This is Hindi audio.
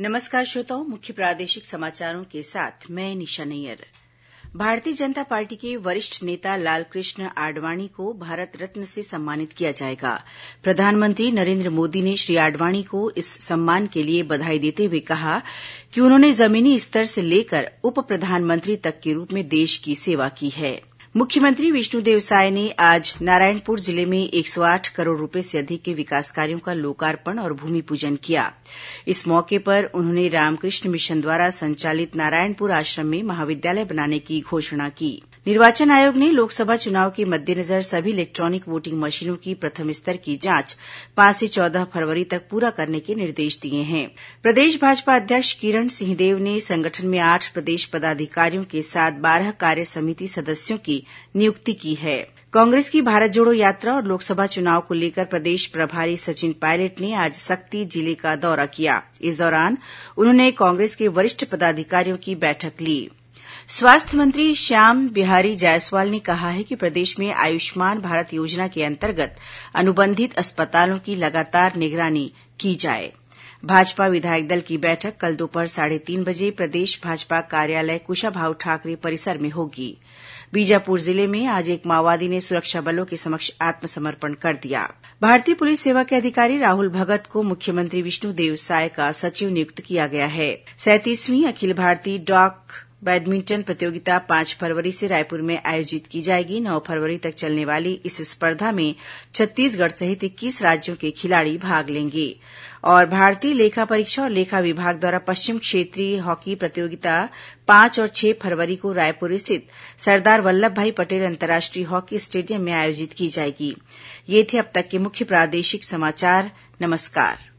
नमस्कार श्रोताओं मुख्य प्रादेशिक समाचारों के साथ मैं निशा नैयर भारतीय जनता पार्टी के वरिष्ठ नेता लालकृष्ण आडवाणी को भारत रत्न से सम्मानित किया जाएगा प्रधानमंत्री नरेंद्र मोदी ने श्री आडवाणी को इस सम्मान के लिए बधाई देते हुए कहा कि उन्होंने जमीनी स्तर से लेकर उप प्रधानमंत्री तक के रूप में देश की सेवा की है मुख्यमंत्री विष्णुदेव साय ने आज नारायणपुर जिले में एक सौ आठ करोड़ रूपये से अधिक के विकास कार्यो का लोकार्पण और भूमिपूजन किया इस मौके पर उन्होंने रामकृष्ण मिशन द्वारा संचालित नारायणपुर आश्रम में महाविद्यालय बनाने की घोषणा कीं निर्वाचन आयोग ने लोकसभा चुनाव के मद्देनजर सभी इलेक्ट्रॉनिक वोटिंग मशीनों की प्रथम स्तर की जांच पांच से चौदह फरवरी तक पूरा करने के निर्देश दिए हैं प्रदेश भाजपा अध्यक्ष किरण सिंहदेव ने संगठन में आठ प्रदेश पदाधिकारियों के साथ बारह कार्य समिति सदस्यों की नियुक्ति की है कांग्रेस की भारत जोड़ो यात्रा और लोकसभा चुनाव को लेकर प्रदेश प्रभारी सचिन पायलट ने आज सक्ति जिले का दौरा किया इस दौरान उन्होंने कांग्रेस के वरिष्ठ पदाधिकारियों की बैठक ली स्वास्थ्य मंत्री श्याम बिहारी जायसवाल ने कहा है कि प्रदेश में आयुष्मान भारत योजना के अंतर्गत अनुबंधित अस्पतालों की लगातार निगरानी की जाए भाजपा विधायक दल की बैठक कल दोपहर साढ़े तीन बजे प्रदेश भाजपा कार्यालय कुशाभाव ठाकरे परिसर में होगी बीजापुर जिले में आज एक माओवादी ने सुरक्षा बलों के समक्ष आत्मसमर्पण कर दिया भारतीय पुलिस सेवा के अधिकारी राहुल भगत को मुख्यमंत्री विष्णुदेव साय का सचिव नियुक्त किया गया है सैंतीसवीं अखिल भारतीय डॉक बैडमिंटन प्रतियोगिता पांच फरवरी से रायपुर में आयोजित की जाएगी नौ फरवरी तक चलने वाली इस स्पर्धा में छत्तीसगढ़ सहित इक्कीस राज्यों के खिलाड़ी भाग लेंगे और भारतीय लेखा परीक्षा और लेखा विभाग द्वारा पश्चिम क्षेत्रीय हॉकी प्रतियोगिता पांच और छह फरवरी को रायपुर स्थित सरदार वल्लभ भाई पटेल अंतर्राष्ट्रीय हॉकी स्टेडियम में आयोजित की जाएगी ये थे अब तक के मुख्य प्रादेशिक समाचार नमस्कार